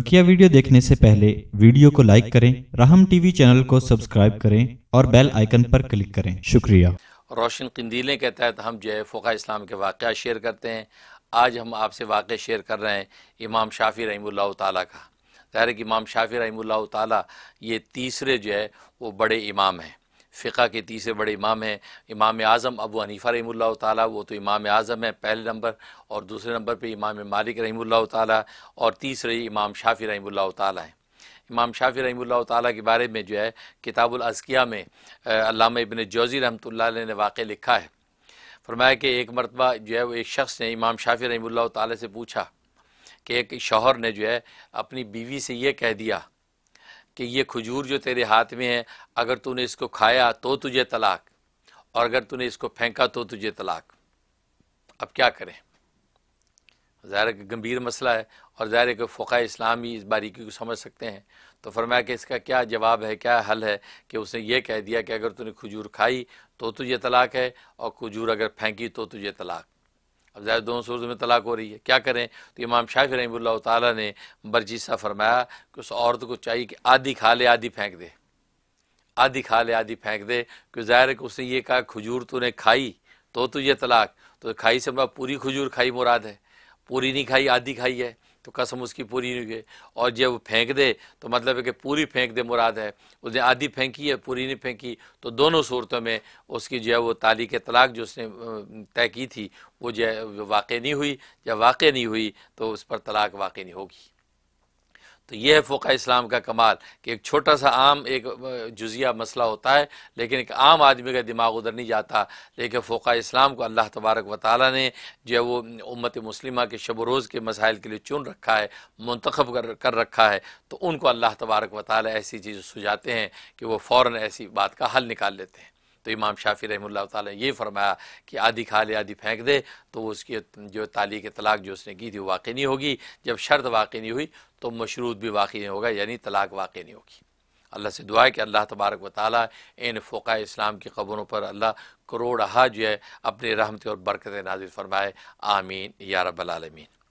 बकिया वीडियो देखने से पहले वीडियो को लाइक करें राहम टीवी चैनल को सब्सक्राइब करें और बेल आइकन पर क्लिक करें शुक्रिया रोशन कंदीलें के तहत हम जो है फ़ोका इस्लाम के वाक़ शेयर करते हैं आज हम आपसे वाक़ शेयर कर रहे हैं इमाम शाफी रही ताली का तहरिक इमाम शाफी रही ताली ये तीसरे जो है वो बड़े इमाम हैं फ़िका के तीसरे बड़े इमाम हैं इमाम आज़म अबू हनीफ़ा रही ताली वो तो इमाम आज़म हैं पहले नंबर और दूसरे नंबर पर इमाम मालिक रही और तीसरे इमाम शाफ़ी रही ताली हैं इमाम शाफी रही ताली के बारे में जो है किताबुलज़किया में अलामा इबन जोज़ी रहमत ने वाक़ लिखा है फरमाया कि एक मरतबा जो है वो एक शख्स ने इमाम शाफी रही ताला से पूछा कि एक शोहर ने जो है अपनी बीवी से ये कह दिया कि ये खजूर जो तेरे हाथ में है अगर तूने इसको खाया तो तुझे तलाक और अगर तूने इसको फेंका तो तुझे तलाक अब क्या करें ज़ाहिर एक गंभीर मसला है और ज़ाहिर है कि फ़ुका इस्लाम ही इस बारीकी को समझ सकते हैं तो फरमाया कि इसका क्या जवाब है क्या हल है कि उसने ये कह दिया कि अगर तूने खजूर खाई तो तुझे तलाक है और खजूर अगर फेंकी तो तुझे तलाक अब ज़ाहिर दोनों सूरत में तलाक हो रही है क्या करें तो इमाम शाफी रही तला ने बरजीसा फरमाया कि उस औरत को चाहिए कि आधी खा ले आधी फेंक दे आधी खा ले आधी फेंक दे क्योंकि ज़ाहिर है कि उसने ये कहा खजूर तूने खाई तो तुझे तलाक तो खाई से मतलब पूरी खजूर खाई मुराद है पूरी नहीं खाई आधी खाई है तो कसम उसकी पूरी नहीं हुई और जब वो फेंक दे तो मतलब है कि पूरी फेंक दे मुराद है उसने आधी फेंकी है पूरी नहीं फेंकी तो दोनों सूरतों में उसकी जो है वो ताली के तलाक जो उसने तय की थी वो जो है वाक़ नहीं हुई जब वाक़ नहीं हुई तो उस पर तलाक वाक़ नहीं होगी तो यह है फ़ोका इस्लाम का कमाल कि एक छोटा सा आम एक जुजिया मसला होता है लेकिन एक आम आदमी का दिमाग उधर नहीं जाता लेकिन फ़ोका इस्लाम को अल्लाह तबारक व ताली ने जो है वो उम्मत मुस्लिमा के शब रोज़ के मसाइल के लिए चुन रखा है मंतखब कर कर रखा है तो उनको अल्लाह तबारक व ताली ऐसी चीज़ सुझाते हैं कि वो फ़ौर ऐसी बात का हल निकाल लेते हैं तो इमाम शाफी रहमल्ला ते फरमाया कि आधी खा ले आधी फेंक दे तो उसकी जो तालीक तलाक जो उसने की थी वो वाक़ नहीं होगी जब शर्त वाकई नहीं हुई तो मशरूत भी वाकई नहीं होगा यानी तलाक वाकई नहीं होगी अल्लाह से दुआ है कि अल्लाह तबारक व ताली इन फ़ोका इस्लाम की खबरों पर अल्लाह करोड़ जो है अपने रहमत और बरकत नाजिर फरमाए आमीन या रबालमीन